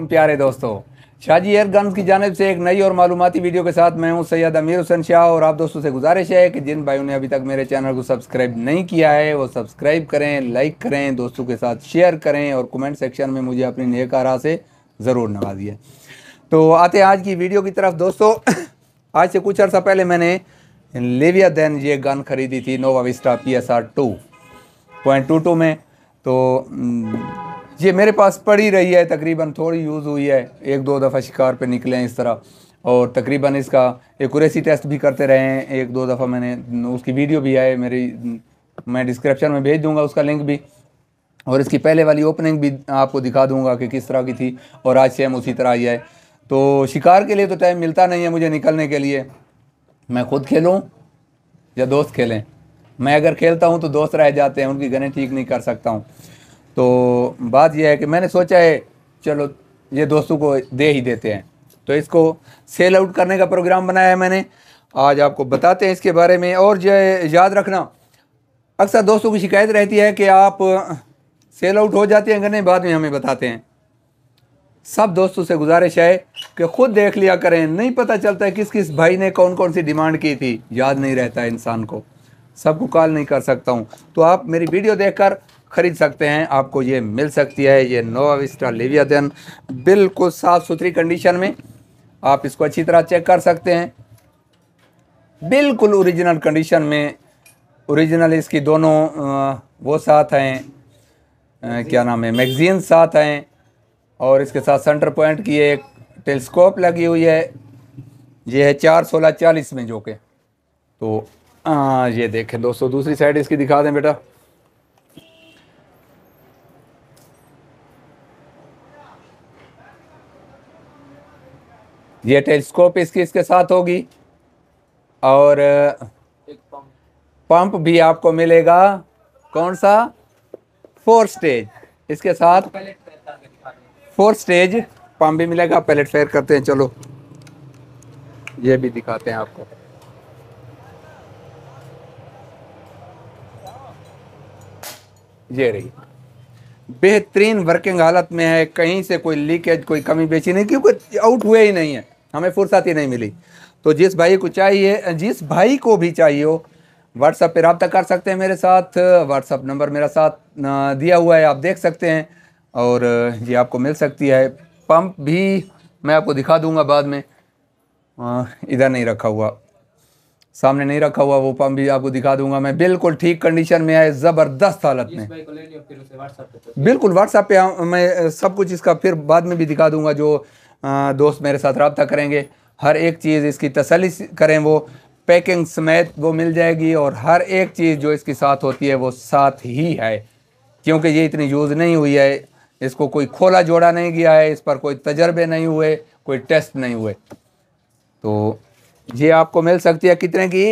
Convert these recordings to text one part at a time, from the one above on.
वालेकुम प्यारे दोस्तों शाहजी एयर गन्स की जानब से एक नई और मालूमती वीडियो के साथ मैं हूं सैयद अमीर हुसैन शाह और आप दोस्तों से गुजारिश है कि जिन भाइयों ने अभी तक मेरे चैनल को सब्सक्राइब नहीं किया है वो सब्सक्राइब करें लाइक करें दोस्तों के साथ शेयर करें और कमेंट सेक्शन में मुझे अपनी नेक आरा से ज़रूर नवाजिए तो आते आज की वीडियो की तरफ दोस्तों आज से कुछ अर्सा पहले मैंने लेविया दैन ये गन खरीदी थी नोवा विस्टा पी एस में तो हम्म, ये मेरे पास पड़ी रही है तकरीबन थोड़ी यूज़ हुई है एक दो दफ़ा शिकार पे निकले हैं इस तरह और तकरीबन इसका एकूरेसी टेस्ट भी करते रहे हैं एक दो दफ़ा मैंने उसकी वीडियो भी आए मेरी मैं डिस्क्रिप्शन में भेज दूँगा उसका लिंक भी और इसकी पहले वाली ओपनिंग भी आपको दिखा दूँगा कि किस तरह की थी और आज सेम उसी तरह आई है तो शिकार के लिए तो टाइम मिलता नहीं है मुझे निकलने के लिए मैं खुद खेलूँ या दोस्त खेलें मैं अगर खेलता हूँ तो दोस्त रह जाते हैं उनकी गने ठीक नहीं कर सकता हूँ तो बात यह है कि मैंने सोचा है चलो ये दोस्तों को दे ही देते हैं तो इसको सेल आउट करने का प्रोग्राम बनाया है मैंने आज आपको बताते हैं इसके बारे में और जो याद रखना अक्सर दोस्तों की शिकायत रहती है कि आप सेल आउट हो जाते हैं करने बाद में हमें बताते हैं सब दोस्तों से गुजारिश है कि ख़ुद देख लिया करें नहीं पता चलता है किस किस भाई ने कौन कौन सी डिमांड की थी याद नहीं रहता इंसान को सबको कॉल नहीं कर सकता हूँ तो आप मेरी वीडियो देखकर ख़रीद सकते हैं आपको ये मिल सकती है ये नोवा विस्टा लिवियादन बिल्कुल साफ़ सुथरी कंडीशन में आप इसको अच्छी तरह चेक कर सकते हैं बिल्कुल ओरिजिनल कंडीशन में ओरिजिनल इसकी दोनों वो साथ हैं क्या नाम है मैगजीन साथ हैं और इसके साथ सेंटर पॉइंट की एक टेलीस्कोप लगी हुई है ये है चार सोलह चालीस में जो के तो आ, ये देखें दोस्तों दूसरी साइड इसकी दिखा दें बेटा ये टेलीस्कोप इसकी इसके साथ होगी और पंप भी आपको मिलेगा कौन सा फोर स्टेज इसके साथ फोर स्टेज पंप भी मिलेगा पैलेट फेयर करते हैं चलो ये भी दिखाते हैं आपको ये रही बेहतरीन वर्किंग हालत में है कहीं से कोई लीकेज कोई कमी बेची नहीं क्योंकि आउट हुए ही नहीं है हमें फुर्सत ही नहीं मिली तो जिस भाई को चाहिए जिस भाई को भी चाहिए हो व्हाट्सअप पर रबता कर सकते हैं मेरे साथ व्हाट्सअप नंबर मेरा साथ दिया हुआ है आप देख सकते हैं और ये आपको मिल सकती है पंप भी मैं आपको दिखा दूंगा बाद में इधर नहीं रखा हुआ सामने नहीं रखा हुआ वो पंप भी आपको दिखा दूंगा मैं बिल्कुल ठीक कंडीशन में है ज़बरदस्त हालत में तो बिल्कुल व्हाट्सएप पे मैं सब कुछ इसका फिर बाद में भी दिखा दूंगा जो दोस्त मेरे साथ रबता करेंगे हर एक चीज़ इसकी तसली करें वो पैकिंग समेत वो मिल जाएगी और हर एक चीज़ जो इसके साथ होती है वो साथ ही है क्योंकि ये इतनी यूज़ नहीं हुई है इसको कोई खोला जोड़ा नहीं गया है इस पर कोई तजर्बे नहीं हुए कोई टेस्ट नहीं हुए तो ये आपको मिल सकती है कितने की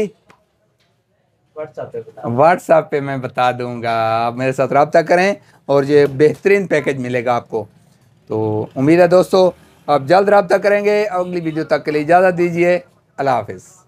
व्हाट्सएप पे मैं बता दूंगा आप मेरे साथ रबता करें और ये बेहतरीन पैकेज मिलेगा आपको तो उम्मीद है दोस्तों अब जल्द रबता करेंगे अगली वीडियो तक के लिए इजाज़त दीजिए अल्लाह हाफिज़